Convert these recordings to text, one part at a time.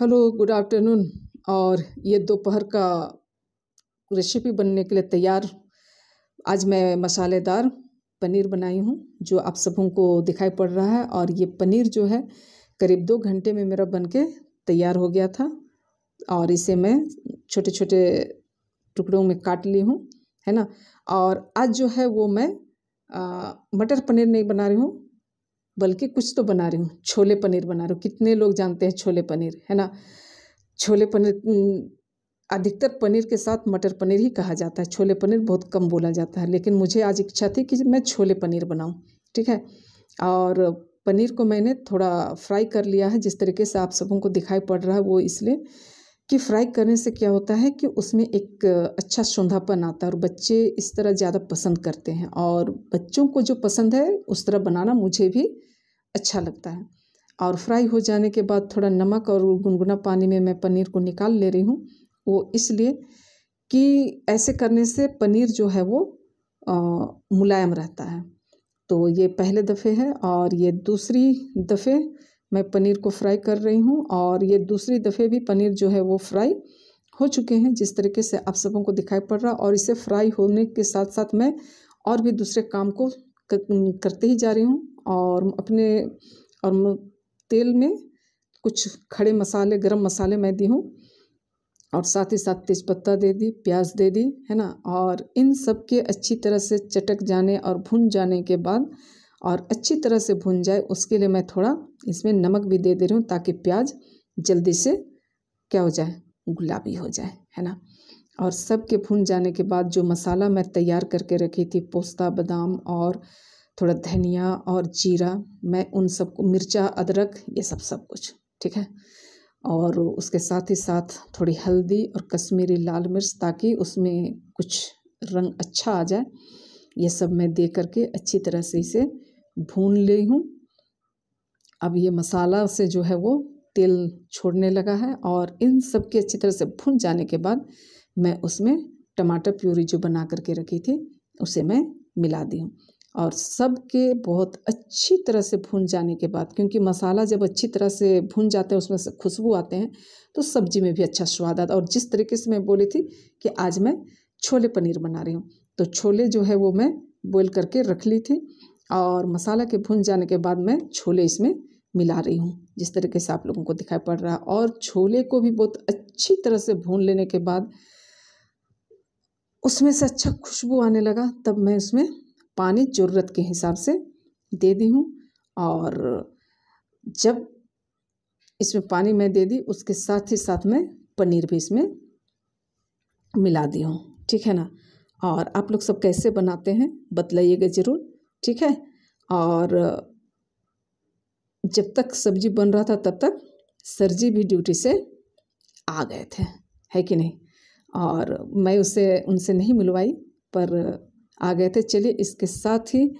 hello good afternoon और ये दोपहर का रेसिपी बनने के लिए तैयार आज मैं मसालेदार पनीर बनाई हूँ जो आप सबों को दिखाई पड़ रहा है और ये पनीर जो है करीब दो घंटे में मेरा बन के तैयार हो गया था और इसे मैं छोटे छोटे टुकड़ों में काट ली हूँ है ना और आज जो है वो मैं मटर पनीर नहीं बना रही हूँ बल्कि कुछ तो बना रही हूँ छोले पनीर बना रही हूँ कितने लोग जानते हैं छोले पनीर है ना छोले पनीर अधिकतर पनीर के साथ मटर पनीर ही कहा जाता है छोले पनीर बहुत कम बोला जाता है लेकिन मुझे आज इच्छा थी कि मैं छोले पनीर बनाऊँ ठीक है और पनीर को मैंने थोड़ा फ्राई कर लिया है जिस तरीके से आप सबों को दिखाई पड़ रहा है वो इसलिए कि फ्राई करने से क्या होता है कि उसमें एक अच्छा सौंधापन आता है और बच्चे इस तरह ज़्यादा पसंद करते हैं और बच्चों को जो पसंद है उस तरह बनाना मुझे भी अच्छा लगता है और फ्राई हो जाने के बाद थोड़ा नमक और गुनगुना पानी में मैं पनीर को निकाल ले रही हूँ वो इसलिए कि ऐसे करने से पनीर जो है वो मुलायम रहता है तो ये पहले दफ़े है और ये दूसरी दफ़े मैं पनीर को फ्राई कर रही हूँ और ये दूसरी दफ़े भी पनीर जो है वो फ्राई हो चुके हैं जिस तरीके से आप सबों को दिखाई पड़ रहा और इसे फ्राई होने के साथ साथ मैं और भी दूसरे काम को करते ही जा रही हूँ और अपने और तेल में कुछ खड़े मसाले गरम मसाले मैं दी हूँ और साथ ही साथ तेज़पत्ता दे दी प्याज दे दी है ना और इन सब के अच्छी तरह से चटक जाने और भुन जाने के बाद और अच्छी तरह से भुन जाए उसके लिए मैं थोड़ा इसमें नमक भी दे दे रही हूँ ताकि प्याज जल्दी से क्या हो जाए गुलाबी हो जाए है ना और सब के भुन जाने के बाद जो मसाला मैं तैयार करके रखी थी पोस्ता बादाम और थोड़ा धनिया और जीरा मैं उन सबको मिर्चा अदरक ये सब सब कुछ ठीक है और उसके साथ ही साथ थोड़ी हल्दी और कश्मीरी लाल मिर्च ताकि उसमें कुछ रंग अच्छा आ जाए ये सब मैं दे करके अच्छी तरह से इसे भून ली हूँ अब ये मसाला से जो है वो तेल छोड़ने लगा है और इन सब के अच्छी तरह से भून जाने के बाद मैं उसमें टमाटर प्यूरी जो बना करके रखी थी उसे मैं मिला दी हूँ और सब के बहुत अच्छी तरह से भून जाने के बाद क्योंकि मसाला जब अच्छी तरह से भून जाते हैं उसमें से खुशबू आते हैं तो सब्जी में भी अच्छा स्वाद आता और जिस तरीके से मैं बोली थी कि आज मैं छोले पनीर बना रही हूँ तो छोले जो है वो मैं बॉयल करके रख ली थी और मसाला के भून जाने के बाद मैं छोले इसमें मिला रही हूँ जिस तरीके से आप लोगों को दिखाई पड़ रहा है और छोले को भी बहुत अच्छी तरह से भून लेने के बाद उसमें से अच्छा खुशबू आने लगा तब मैं उसमें पानी ज़रूरत के हिसाब से दे दी हूँ और जब इसमें पानी मैं दे दी उसके साथ ही साथ मैं पनीर भी इसमें मिला दी हूँ ठीक है ना और आप लोग सब कैसे बनाते हैं बतलाइएगा ज़रूर ठीक है और जब तक सब्जी बन रहा था तब तक सर जी भी ड्यूटी से आ गए थे है कि नहीं और मैं उसे उनसे नहीं मिलवाई पर आ गए थे चलिए इसके साथ ही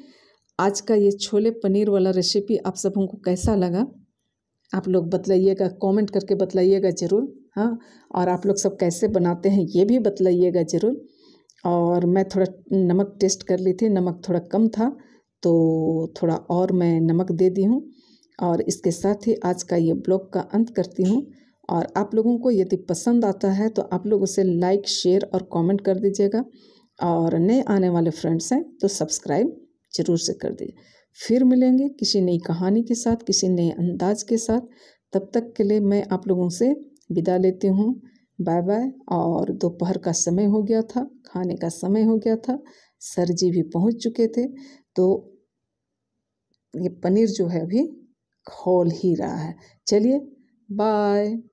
आज का ये छोले पनीर वाला रेसिपी आप सबों को कैसा लगा आप लोग बतलाइएगा कमेंट करके बतलाइएगा ज़रूर हाँ और आप लोग सब कैसे बनाते हैं ये भी बतलाइएगा ज़रूर और मैं थोड़ा नमक टेस्ट कर ली थी नमक थोड़ा कम था तो थोड़ा और मैं नमक दे दी हूँ और इसके साथ ही आज का ये ब्लॉग का अंत करती हूँ और आप लोगों को यदि पसंद आता है तो आप लोग उसे लाइक शेयर और कमेंट कर दीजिएगा और नए आने वाले फ्रेंड्स हैं तो सब्सक्राइब ज़रूर से कर दीजिए फिर मिलेंगे किसी नई कहानी के साथ किसी नए अंदाज के साथ तब तक के लिए मैं आप लोगों से विदा लेती हूँ बाय बाय और दोपहर का समय हो गया था खाने का समय हो गया था सर जी भी पहुँच चुके थे तो ये पनीर जो है अभी खोल ही रहा है चलिए बाय